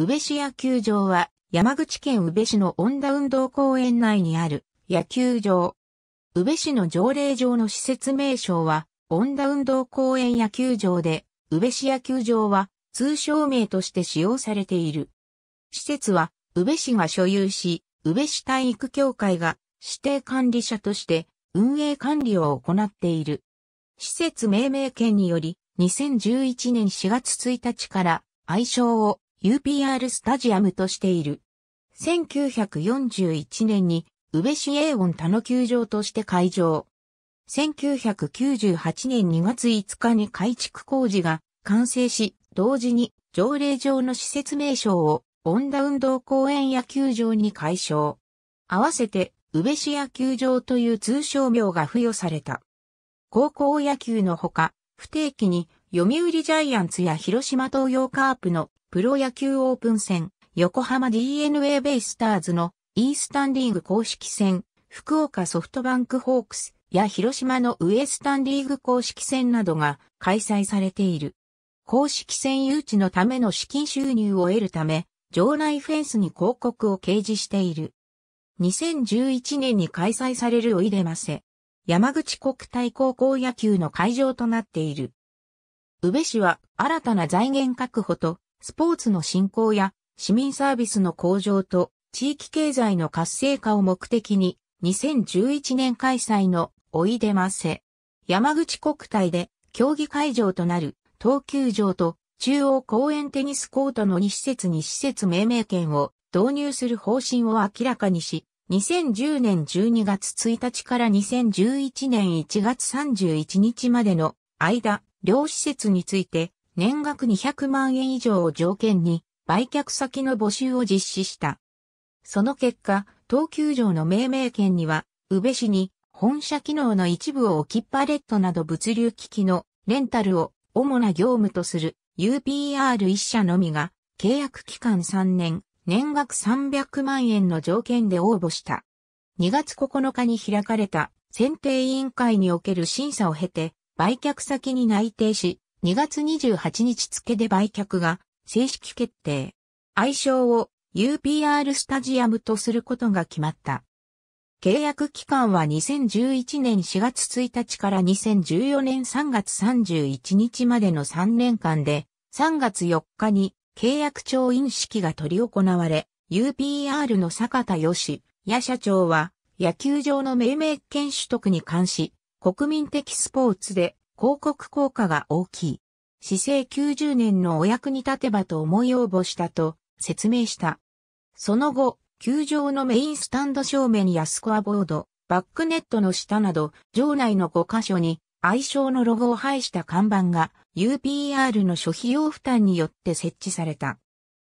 宇部市野球場は山口県宇部市の恩田運動公園内にある野球場。宇部市の条例上の施設名称は恩田運動公園野球場で、宇部市野球場は通称名として使用されている。施設は宇部市が所有し、宇部市体育協会が指定管理者として運営管理を行っている。施設命名権により、2011年4月1日から愛称を UPR スタジアムとしている。1941年に宇部市英音田の球場として開場。1998年2月5日に改築工事が完成し、同時に条例上の施設名称を恩田運動公園野球場に改称。合わせて宇部市野球場という通称名が付与された。高校野球のほか、不定期に読売ジャイアンツや広島東洋カープのプロ野球オープン戦、横浜 DNA ベイスターズのイースタンリーグ公式戦、福岡ソフトバンクホークスや広島のウエスタンリーグ公式戦などが開催されている。公式戦誘致のための資金収入を得るため、場内フェンスに広告を掲示している。2011年に開催されるおいでませ。山口国体高校野球の会場となっている。宇部市は新たな財源確保とスポーツの振興や市民サービスの向上と地域経済の活性化を目的に2011年開催のおいでませ山口国体で競技会場となる東球場と中央公園テニスコートの2施設に施設命名権を導入する方針を明らかにし、2010年12月1日から2011年1月31日までの間、両施設について年額200万円以上を条件に売却先の募集を実施した。その結果、東急場の命名権には、宇部市に本社機能の一部を置きパレットなど物流機器のレンタルを主な業務とする UPR1 社のみが契約期間3年、年額300万円の条件で応募した。2月9日に開かれた選定委員会における審査を経て売却先に内定し、2月28日付で売却が正式決定。愛称を UPR スタジアムとすることが決まった。契約期間は2011年4月1日から2014年3月31日までの3年間で、3月4日に契約調印式が取り行われ、UPR の坂田義や社長は、野球場の命名権取得に関し、国民的スポーツで広告効果が大きい。市政90年のお役に立てばと思い応募したと説明した。その後、球場のメインスタンド正面やスコアボード、バックネットの下など、場内の5箇所に愛称のロゴを配した看板が UPR の諸費用負担によって設置された。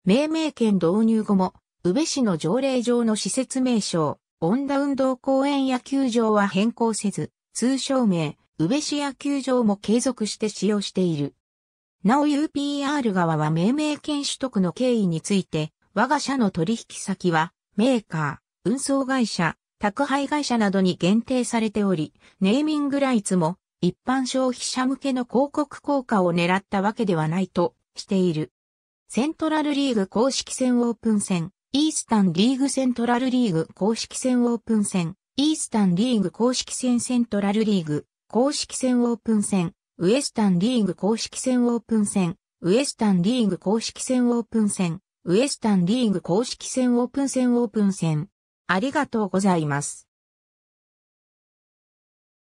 命名権導入後も、宇部市の条例上の施設名称、恩田運動公園や球場は変更せず、通称名、宇部市野球場も継続して使用している。なお UPR 側は命名権取得の経緯について、我が社の取引先は、メーカー、運送会社、宅配会社などに限定されており、ネーミングライツも一般消費者向けの広告効果を狙ったわけではないとしている。セントラルリーグ公式戦オープン戦、イースタンリーグセントラルリーグ公式戦オープン戦、イースタンリーグ公式戦セントラルリーグ公式戦オープン戦、ウエスタンリーグ公式戦オープン戦、ウエスタンリーグ公式戦オープン戦、ウエスタンリーグ公式戦オープン戦オープン戦。ありがとうございます。